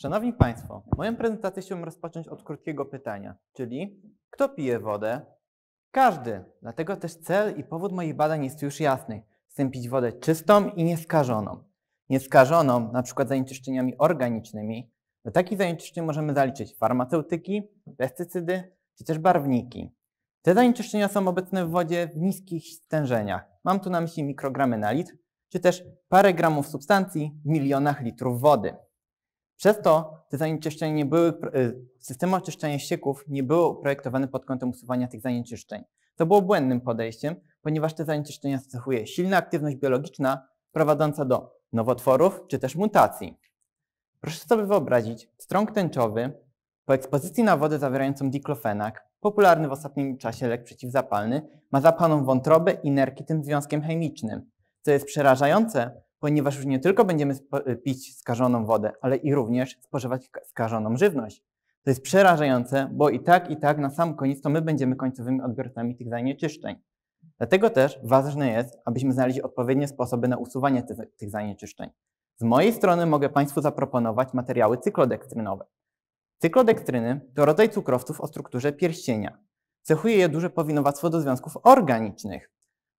Szanowni Państwo, moją prezentację chciałbym rozpocząć od krótkiego pytania, czyli kto pije wodę? Każdy. Dlatego też cel i powód moich badań jest już jasny. Chcę pić wodę czystą i nieskażoną. Nieskażoną na przykład zanieczyszczeniami organicznymi. Do takich zanieczyszczeń możemy zaliczyć farmaceutyki, pestycydy czy też barwniki. Te zanieczyszczenia są obecne w wodzie w niskich stężeniach. Mam tu na myśli mikrogramy na litr, czy też parę gramów substancji w milionach litrów wody. Przez to te zanieczyszczenia nie były, y, systemy oczyszczania ścieków nie były projektowane pod kątem usuwania tych zanieczyszczeń. To było błędnym podejściem, ponieważ te zanieczyszczenia cechuje silna aktywność biologiczna prowadząca do nowotworów czy też mutacji. Proszę sobie wyobrazić strąg tęczowy po ekspozycji na wodę zawierającą diklofenak, popularny w ostatnim czasie lek przeciwzapalny, ma zapalną wątrobę i nerki tym związkiem chemicznym. Co jest przerażające, ponieważ już nie tylko będziemy e, pić skażoną wodę, ale i również spożywać skażoną żywność. To jest przerażające, bo i tak, i tak na sam koniec to my będziemy końcowymi odbiorcami tych zanieczyszczeń. Dlatego też ważne jest, abyśmy znaleźli odpowiednie sposoby na usuwanie tych zanieczyszczeń. Z mojej strony mogę Państwu zaproponować materiały cyklodekstrynowe. Cyklodekstryny to rodzaj cukrowców o strukturze pierścienia. Cechuje je duże powinowactwo do związków organicznych.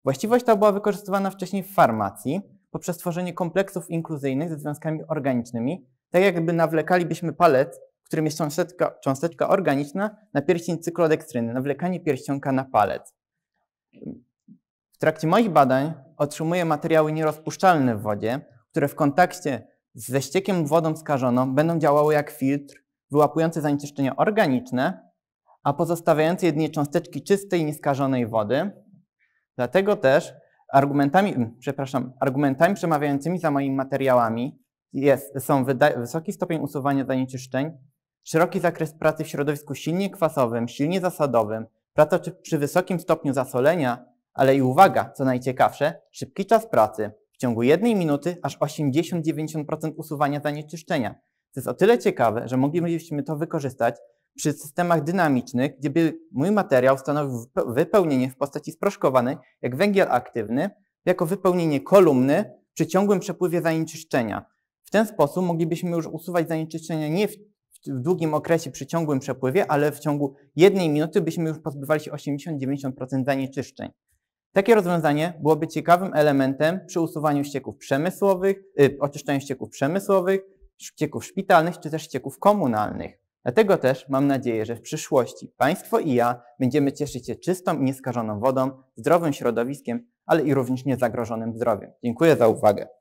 Właściwość ta była wykorzystywana wcześniej w farmacji, poprzez tworzenie kompleksów inkluzyjnych ze związkami organicznymi, tak jakby nawlekalibyśmy palec, w którym jest cząsteczka, cząsteczka organiczna, na pierścień cyklodekstryny, nawlekanie pierścionka na palec. W trakcie moich badań otrzymuję materiały nierozpuszczalne w wodzie, które w kontakcie ze ściekiem wodą skażoną będą działały jak filtr wyłapujący zanieczyszczenia organiczne, a pozostawiający jedynie cząsteczki czystej, nieskażonej wody. Dlatego też Argumentami, przepraszam, argumentami przemawiającymi za moimi materiałami jest, są wysoki stopień usuwania zanieczyszczeń, szeroki zakres pracy w środowisku silnie kwasowym, silnie zasadowym, praca przy wysokim stopniu zasolenia, ale i uwaga, co najciekawsze, szybki czas pracy. W ciągu jednej minuty aż 80-90% usuwania zanieczyszczenia. To jest o tyle ciekawe, że moglibyśmy to wykorzystać przy systemach dynamicznych, gdyby mój materiał stanowił wypełnienie w postaci sproszkowanej, jak węgiel aktywny, jako wypełnienie kolumny przy ciągłym przepływie zanieczyszczenia. W ten sposób moglibyśmy już usuwać zanieczyszczenia nie w, w długim okresie przy ciągłym przepływie, ale w ciągu jednej minuty byśmy już pozbywali się 80-90% zanieczyszczeń. Takie rozwiązanie byłoby ciekawym elementem przy usuwaniu ścieków przemysłowych, yy, oczyszczaniu ścieków przemysłowych, ścieków szpitalnych czy też ścieków komunalnych. Dlatego też mam nadzieję, że w przyszłości Państwo i ja będziemy cieszyć się czystą i nieskażoną wodą, zdrowym środowiskiem, ale i również niezagrożonym zdrowiem. Dziękuję za uwagę.